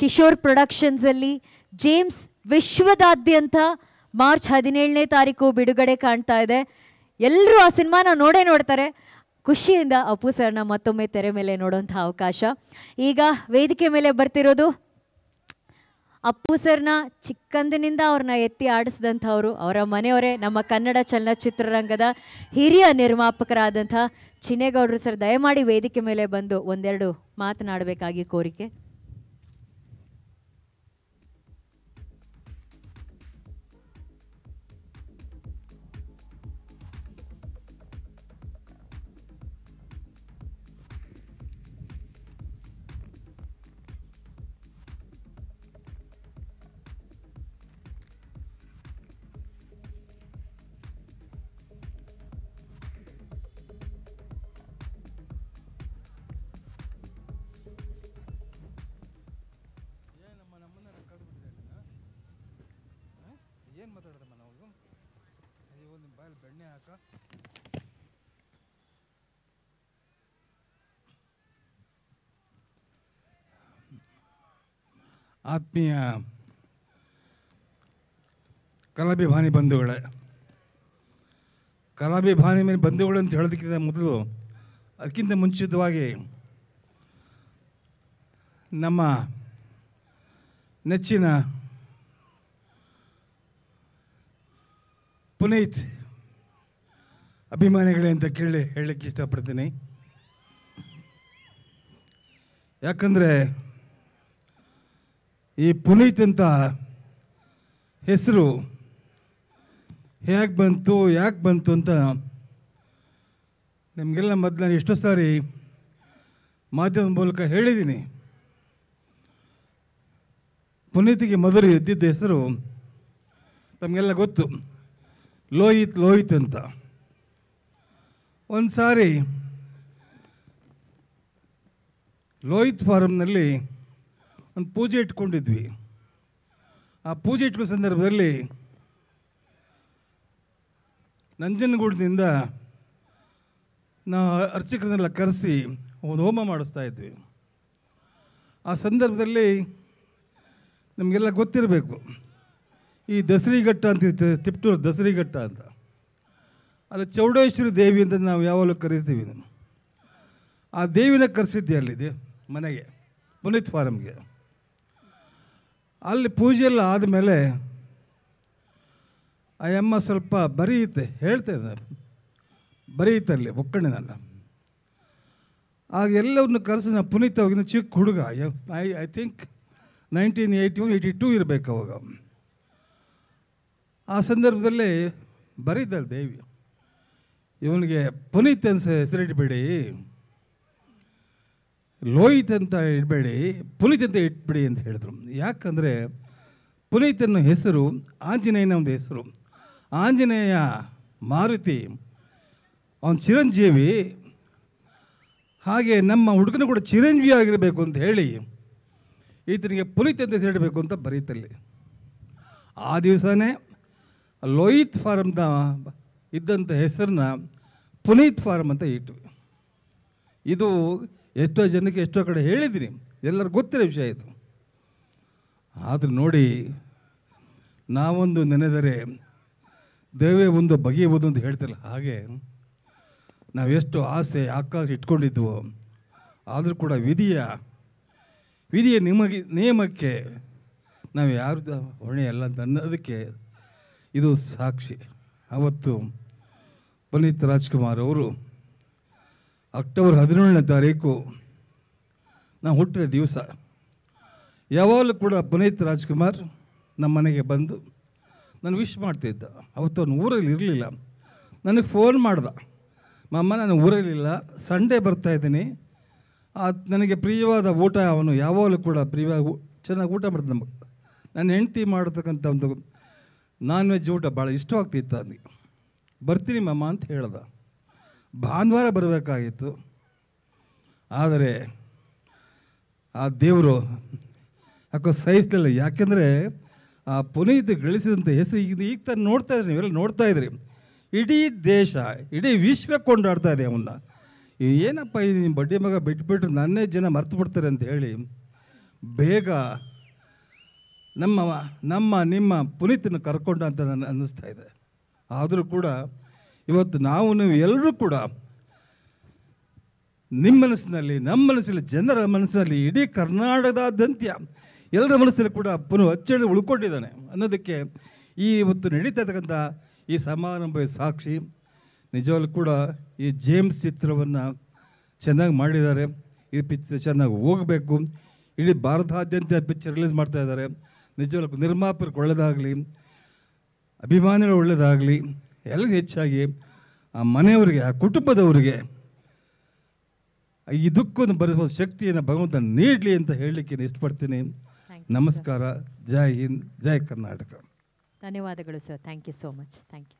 ಕಿಶೋರ್ ಪ್ರೊಡಕ್ಷನ್ಸಲ್ಲಿ ಜೇಮ್ಸ್ ವಿಶ್ವದಾದ್ಯಂತ ಮಾರ್ಚ್ ಹದಿನೇಳನೇ ತಾರೀಕು ಬಿಡುಗಡೆ ಕಾಣ್ತಾ ಇದೆ ಎಲ್ಲರೂ ಆ ಸಿನಿಮಾನ ನೋಡೇ ನೋಡ್ತಾರೆ ಖುಷಿಯಿಂದ ಅಪ್ಪು ಸರ್ನ ಮತ್ತೊಮ್ಮೆ ತೆರೆ ಮೇಲೆ ನೋಡುವಂಥ ಅವಕಾಶ ಈಗ ವೇದಿಕೆ ಮೇಲೆ ಬರ್ತಿರೋದು ಅಪ್ಪು ಸರ್ನ ಚಿಕ್ಕಂದಿನಿಂದ ಅವ್ರನ್ನ ಎತ್ತಿ ಆಡಿಸಿದಂಥವ್ರು ಅವರ ಮನೆಯವರೇ ನಮ್ಮ ಕನ್ನಡ ಚಲನಚಿತ್ರರಂಗದ ಹಿರಿಯ ನಿರ್ಮಾಪಕರಾದಂಥ ಚಿನ್ನೇಗೌಡರು ಸರ್ ದಯಮಾಡಿ ವೇದಿಕೆ ಮೇಲೆ ಬಂದು ಒಂದೆರಡು ಮಾತನಾಡಬೇಕಾಗಿ ಕೋರಿಕೆ ಏನು ಮಾತಾಡಿದ್ರಮ್ಮ ನಾವು ಅಯ್ಯೋ ನಿಮ್ಮ ಬಾಯಲ್ಲಿ ಬೆಣ್ಣೆ ಹಾಕ ಆತ್ಮೀಯ ಕಲಾಭಿಭಾನಿ ಬಂಧುಗಳೇ ಕಲಾಭಿಭಾನಿ ಮೇಲೆ ಬಂಧುಗಳು ಅಂತ ಹೇಳೋದಕ್ಕಿಂತ ಮೊದಲು ಅದಕ್ಕಿಂತ ಮುಂಚಿತವಾಗಿ ನಮ್ಮ ನೆಚ್ಚಿನ ಪುನೀತ್ ಅಭಿಮಾನಿಗಳೇ ಅಂತ ಕೇಳಿ ಹೇಳಕ್ಕೆ ಇಷ್ಟಪಡ್ತೀನಿ ಯಾಕಂದರೆ ಈ ಪುನೀತ್ ಅಂತ ಹೆಸರು ಹೇಗೆ ಬಂತು ಯಾಕೆ ಬಂತು ಅಂತ ನಿಮಗೆಲ್ಲ ಮೊದಲು ನಾನು ಎಷ್ಟೋ ಸಾರಿ ಮಾಧ್ಯಮದ ಮೂಲಕ ಹೇಳಿದ್ದೀನಿ ಪುನೀತಿಗೆ ಮೊದಲು ಎದ್ದಿದ್ದ ಹೆಸರು ತಮಗೆಲ್ಲ ಗೊತ್ತು ಲೋಹಿತ್ ಲೋಹಿತ್ ಅಂತ ಒಂದು ಸಾರಿ ಲೋಹಿತ್ ಫಾರಮ್ನಲ್ಲಿ ಒಂದು ಪೂಜೆ ಇಟ್ಕೊಂಡಿದ್ವಿ ಆ ಪೂಜೆ ಇಟ್ಕೊ ಸಂದರ್ಭದಲ್ಲಿ ನಂಜನಗೂಡಿನಿಂದ ನಾವು ಅರ್ಚಕರನ್ನೆಲ್ಲ ಕರೆಸಿ ಒಂದು ಹೋಮ ಮಾಡಿಸ್ತಾ ಇದ್ವಿ ಆ ಸಂದರ್ಭದಲ್ಲಿ ನಮಗೆಲ್ಲ ಗೊತ್ತಿರಬೇಕು ಈ ದಸರಿಘಟ್ಟ ಅಂತ ತಿಪ್ಟೂರು ದಸರಿಘಟ್ಟ ಅಂತ ಅಲ್ಲಿ ಚೌಡೇಶ್ವರಿ ದೇವಿ ಅಂತ ನಾವು ಯಾವಾಗಲೂ ಕರೆಸ್ತೀವಿ ಆ ದೇವಿನ ಕರೆಸಿದ್ದೆ ಅಲ್ಲಿದೆ ಮನೆಗೆ ಪುನೀತ್ ಫಾರಮ್ಗೆ ಅಲ್ಲಿ ಪೂಜೆ ಎಲ್ಲ ಆದಮೇಲೆ ಆ ಅಮ್ಮ ಸ್ವಲ್ಪ ಬರೀತೆ ಹೇಳ್ತಾ ಬರೀತೆ ಅಲ್ಲಿ ನನ್ನ ಆಗ ಎಲ್ಲವನ್ನು ಕರೆಸಿ ನಾನು ಪುನೀತ್ ಅವಾಗಿನ ಚಿಕ್ಕ ಹುಡುಗ I think nineteen eighty one eighty two ಇರಬೇಕು ಅವಾಗ ಆ ಸಂದರ್ಭದಲ್ಲಿ ಬರೀತಾರೆ ದೇವಿ ಇವನಿಗೆ ಪುನೀತ್ ಅಂತ ಹೆಸರಿಡ್ಬೇಡಿ ಲೋಹಿತ್ ಅಂತ ಇಡಬೇಡಿ ಪುನೀತ್ ಅಂತ ಇಟ್ಬಿಡಿ ಅಂತ ಹೇಳಿದರು ಯಾಕಂದರೆ ಪುನೀತ್ ಅನ್ನೋ ಹೆಸರು ಆಂಜನೇಯನ ಒಂದು ಹೆಸರು ಆಂಜನೇಯ ಮಾರುತಿ ಅವನ ಚಿರಂಜೀವಿ ಹಾಗೆ ನಮ್ಮ ಹುಡುಗನ ಕೂಡ ಚಿರಂಜೀವಿ ಆಗಿರಬೇಕು ಅಂತ ಹೇಳಿ ಈತನಿಗೆ ಪುನೀತ್ ಅಂತ ಹೆಸರಿಡಬೇಕು ಅಂತ ಬರೀತಲ್ಲಿ ಆ ದಿವಸನೇ ಲೋಹಿತ್ ಫಾರಮ್ನ ಇದ್ದಂಥ ಹೆಸರನ್ನ ಪುನೀತ್ ಫಾರಮ್ ಅಂತ ಇಟ್ಟು ಇದು ಎಷ್ಟೋ ಜನಕ್ಕೆ ಎಷ್ಟೋ ಕಡೆ ಹೇಳಿದ್ದೀನಿ ಎಲ್ಲರಿಗೂ ಗೊತ್ತಿರೋ ವಿಷಯ ಇದು ಆದರೂ ನೋಡಿ ನಾವೊಂದು ನೆನೆದರೆ ದೇವೇ ಒಂದು ಬಗೆಯಬಹುದು ಅಂತ ಹೇಳ್ತಿಲ್ಲ ಹಾಗೆ ನಾವೆಷ್ಟು ಆಸೆ ಆಕಾಶ ಇಟ್ಕೊಂಡಿದ್ವು ಆದರೂ ಕೂಡ ವಿಧಿಯ ವಿಧಿಯ ನಿಮಗೆ ನಿಯಮಕ್ಕೆ ನಾವು ಯಾರು ಅಲ್ಲ ಅಂತ ಅನ್ನೋದಕ್ಕೆ ಇದು ಸಾಕ್ಷಿ ಅವತ್ತು ಪುನೀತ್ ರಾಜ್ಕುಮಾರ್ ಅವರು ಅಕ್ಟೋಬರ್ ಹದಿನೇಳನೇ ತಾರೀಕು ನಾನು ಹುಟ್ಟಿದ ದಿವಸ ಯಾವಾಗಲೂ ಕೂಡ ಪುನೀತ್ ರಾಜ್ಕುಮಾರ್ ನಮ್ಮ ಮನೆಗೆ ಬಂದು ನಾನು ವಿಶ್ ಮಾಡ್ತಿದ್ದ ಅವತ್ತು ಅವನು ಊರಲ್ಲಿ ಇರಲಿಲ್ಲ ನನಗೆ ಫೋನ್ ಮಾಡ್ದ ಮಮ್ಮ ನಾನು ಊರಲ್ಲಿಲ್ಲ ಸಂಡೇ ಬರ್ತಾಯಿದ್ದೀನಿ ನನಗೆ ಪ್ರಿಯವಾದ ಊಟ ಅವನು ಯಾವಾಗಲೂ ಕೂಡ ಪ್ರಿಯವಾಗಿ ಚೆನ್ನಾಗಿ ಊಟ ಮಾಡಿದೆ ನಮ್ಮ ನನ್ನ ಹೆಂಡತಿ ಮಾಡತಕ್ಕಂಥ ಒಂದು ನಾನ್ ವೆಜ್ ಊಟ ಭಾಳ ಆಗ್ತಿತ್ತು ಅಂದು ಬರ್ತೀನಿ ಮಮ್ಮ ಅಂತ ಹೇಳ್ದ ಭಾನುವಾರ ಬರಬೇಕಾಗಿತ್ತು ಆದರೆ ಆ ದೇವರು ಯಾಕೋ ಸಹಿಸಲಿಲ್ಲ ಯಾಕೆಂದರೆ ಆ ಪುನೀತ್ ಗಳಿಸಿದಂಥ ಹೆಸರು ಈಗ ಈಗ ತಾನು ನೋಡ್ತಾ ಇದ್ರಿ ನೀವೆಲ್ಲ ನೋಡ್ತಾ ಇದ್ರಿ ಇಡೀ ದೇಶ ಇಡೀ ವಿಶ್ವ ಕೊಂಡಾಡ್ತಾ ಇದೆ ಅವನ್ನ ಏನಪ್ಪ ಈ ನಿಮ್ಮ ಬಡ್ಡಿ ಮಗ ಬಿಟ್ಬಿಟ್ರೆ ನನ್ನೇ ಜನ ಮರ್ತು ಬಿಡ್ತಾರೆ ಅಂತ ಹೇಳಿ ಬೇಗ ನಮ್ಮ ನಮ್ಮ ನಿಮ್ಮ ಪುನೀತನ ಕರ್ಕೊಂಡ ಅಂತ ನಾನು ಅನ್ನಿಸ್ತಾ ಇದೆ ಆದರೂ ಕೂಡ ಇವತ್ತು ನಾವು ನೀವು ಎಲ್ಲರೂ ಕೂಡ ನಿಮ್ಮ ಮನಸ್ಸಿನಲ್ಲಿ ನಮ್ಮ ಮನಸ್ಸಲ್ಲಿ ಜನರ ಮನಸ್ಸಿನಲ್ಲಿ ಇಡೀ ಕರ್ನಾಟಕದಾದ್ಯಂತ ಎಲ್ಲರ ಮನಸ್ಸಿನಲ್ಲಿ ಕೂಡ ಪುನಃ ಅಚ್ಚಳಿ ಉಳ್ಕೊಂಡಿದ್ದಾನೆ ಅನ್ನೋದಕ್ಕೆ ಈ ಇವತ್ತು ನಡೀತಾ ಇರ್ತಕ್ಕಂಥ ಈ ಸಮಾರಂಭ ಸಾಕ್ಷಿ ನಿಜವಾಗ್ಲೂ ಕೂಡ ಈ ಜೇಮ್ಸ್ ಚಿತ್ರವನ್ನು ಚೆನ್ನಾಗಿ ಮಾಡಿದ್ದಾರೆ ಈ ಪಿಕ್ಚರ್ ಚೆನ್ನಾಗಿ ಹೋಗಬೇಕು ಇಡೀ ಭಾರತಾದ್ಯಂತ ಪಿಕ್ಚರ್ ರಿಲೀಸ್ ಮಾಡ್ತಾಯಿದ್ದಾರೆ ನಿಜವಾಗ್ಲೂ ನಿರ್ಮಾಪಕರಿಗೆ ಒಳ್ಳೆಯದಾಗಲಿ ಅಭಿಮಾನಿಗಳು ಒಳ್ಳೆಯದಾಗಲಿ ಎಲ್ಲ ಹೆಚ್ಚಾಗಿ ಆ ಮನೆಯವರಿಗೆ ಆ ಕುಟುಂಬದವರಿಗೆ ಈ ದುಃಖವನ್ನು ಭರಿಸುವ ಶಕ್ತಿಯನ್ನು ಭಗವಂತ ನೀಡಲಿ ಅಂತ ಹೇಳಲಿಕ್ಕೆ ಇಷ್ಟಪಡ್ತೀನಿ ನಮಸ್ಕಾರ ಜೈ ಹಿಂದ್ ಜೈ ಕರ್ನಾಟಕ ಧನ್ಯವಾದಗಳು sir thank you so much thank you